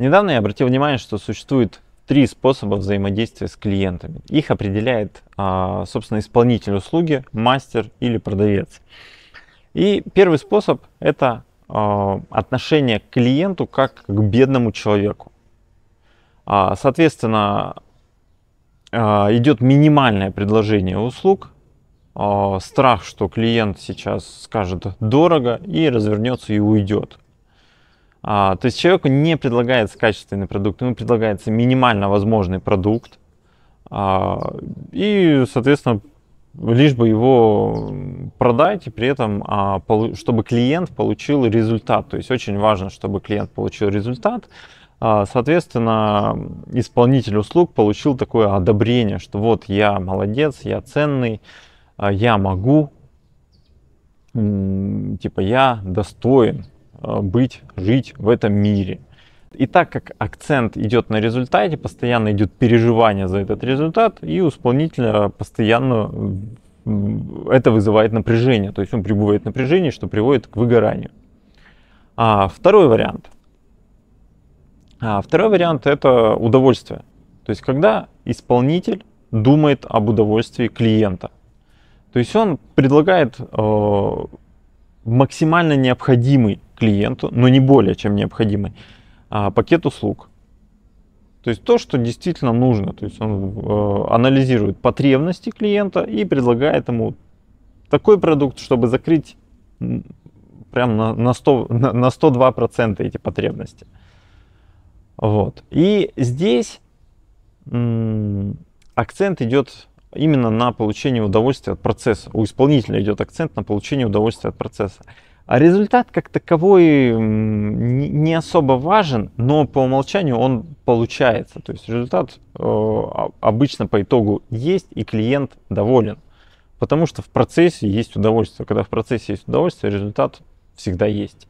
Недавно я обратил внимание, что существует три способа взаимодействия с клиентами. Их определяет, а, собственно, исполнитель услуги, мастер или продавец. И первый способ – это а, отношение к клиенту как к бедному человеку. А, соответственно, идет минимальное предложение услуг, страх, что клиент сейчас скажет дорого и развернется и уйдет. А, то есть человеку не предлагается качественный продукт, ему предлагается минимально возможный продукт. А, и, соответственно, лишь бы его продать, и при этом, а, чтобы клиент получил результат. То есть очень важно, чтобы клиент получил результат. А, соответственно, исполнитель услуг получил такое одобрение, что вот я молодец, я ценный, а, я могу, типа я достоин Э, быть, жить в этом мире. И так как акцент идет на результате, постоянно идет переживание за этот результат, и у исполнителя постоянно это вызывает напряжение. То есть он прибывает в что приводит к выгоранию. А второй вариант. А второй вариант это удовольствие. То есть когда исполнитель думает об удовольствии клиента. То есть он предлагает э, максимально необходимый клиенту, но не более чем необходимый, а, пакет услуг. То есть то, что действительно нужно. То есть он э, анализирует потребности клиента и предлагает ему такой продукт, чтобы закрыть прям на, на, 100, на, на 102% эти потребности. Вот. И здесь акцент идет именно на получение удовольствия от процесса. У исполнителя идет акцент на получение удовольствия от процесса. А результат как таковой не особо важен, но по умолчанию он получается. То есть результат э, обычно по итогу есть, и клиент доволен. Потому что в процессе есть удовольствие. Когда в процессе есть удовольствие, результат всегда есть.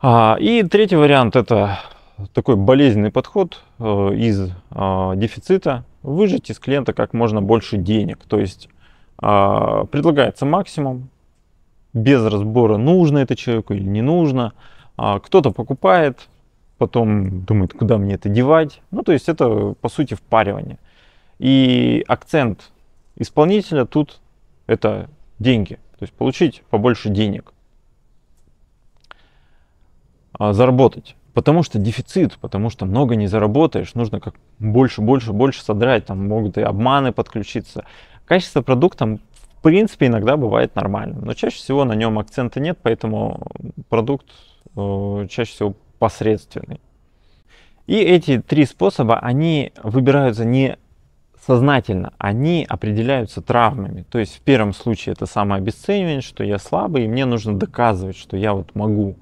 А, и третий вариант это такой болезненный подход э, из а, дефицита. Выжать из клиента как можно больше денег. То есть а, предлагается максимум, без разбора, нужно это человеку или не нужно. А кто-то покупает, потом думает, куда мне это девать. Ну, то есть это, по сути, впаривание. И акцент исполнителя тут это деньги. То есть получить побольше денег. А заработать. Потому что дефицит, потому что много не заработаешь, нужно как больше, больше, больше содрать, там могут и обманы подключиться. Качество продукта в принципе, иногда бывает нормально, Но чаще всего на нем акцента нет, поэтому продукт э, чаще всего посредственный. И эти три способа, они выбираются не сознательно, они определяются травмами. То есть в первом случае это самообесценивание, что я слабый, и мне нужно доказывать, что я вот могу.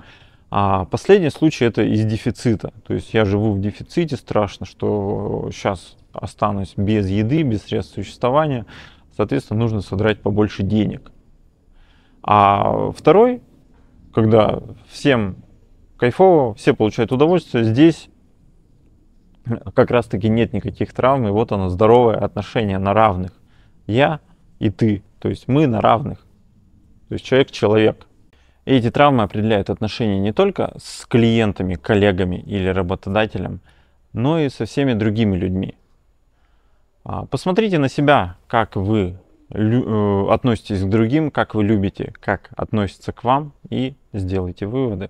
А последний случай это из дефицита. То есть я живу в дефиците, страшно, что сейчас останусь без еды, без средств существования соответственно, нужно содрать побольше денег. А второй, когда всем кайфово, все получают удовольствие, здесь как раз-таки нет никаких травм, и вот оно, здоровое отношение на равных. Я и ты, то есть мы на равных, то есть человек-человек. эти травмы определяют отношения не только с клиентами, коллегами или работодателем, но и со всеми другими людьми. А, посмотрите на себя, как вы э, относитесь к другим, как вы любите, как относятся к вам и сделайте выводы.